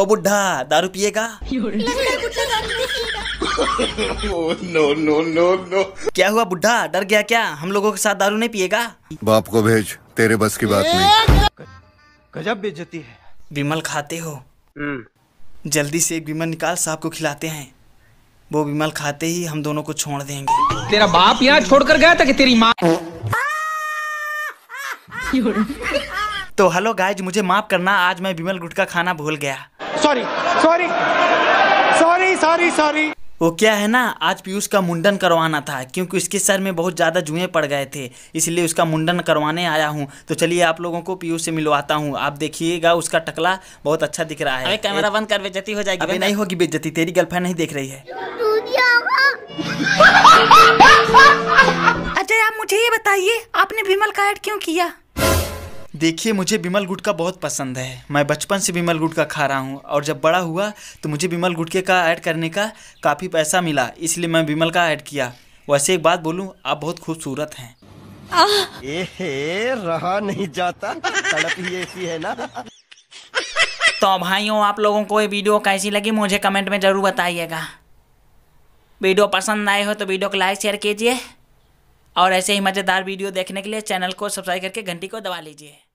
ओ बुढ़ा दारू पिएगा नो नो नो नो क्या हुआ बुढ़ा डर गया क्या हम लोगों के साथ दारू नहीं पिएगा बाप को भेज तेरे बस की बात नहीं गजब बेचती है विमल खाते हो हम्म। जल्दी से एक विमल निकाल साहब को खिलाते हैं वो विमल खाते ही हम दोनों को छोड़ देंगे तेरा बाप यहाँ छोड़ कर गया था कि तेरी माँ तो हेलो गाइज मुझे माफ करना आज मैं विमल गुटका खाना भूल गया sorry sorry sorry sorry sorry वो क्या है ना आज पीयूष का मुंडन करवाना था क्योंकि उसके सर में बहुत ज़्यादा जुए पड़ गए थे इसलिए उसका मुंडन करवाने आया हूँ तो चलिए आप लोगों को पीयूष से मिलवाता हूँ आप देखिएगा उसका टकला बहुत अच्छा दिख रहा है अरे कैमरा बंद कर बेजती हो जाएगी अभी नहीं होगी बेजती तेरी गर्लफ्रेंड नहीं देख रही है अच्छा आप मुझे ये बताइए आपने विमल का ऐड क्यों किया देखिए मुझे बिमल गुटका बहुत पसंद है मैं बचपन से बिमल गुटका खा रहा हूँ और जब बड़ा हुआ तो मुझे बिमल गुटके का ऐड करने का काफ़ी पैसा मिला इसलिए मैं बिमल का ऐड किया वैसे एक बात बोलूँ आप बहुत खूबसूरत हैं रहा नहीं जाता तड़प ही ऐसी है ना तो भाइयों आप लोगों को ये वीडियो कैसी लगी मुझे कमेंट में ज़रूर बताइएगा वीडियो पसंद आए हो तो वीडियो को लाइक शेयर कीजिए और ऐसे ही मज़ेदार वीडियो देखने के लिए चैनल को सब्सक्राइब करके घंटी को दबा लीजिए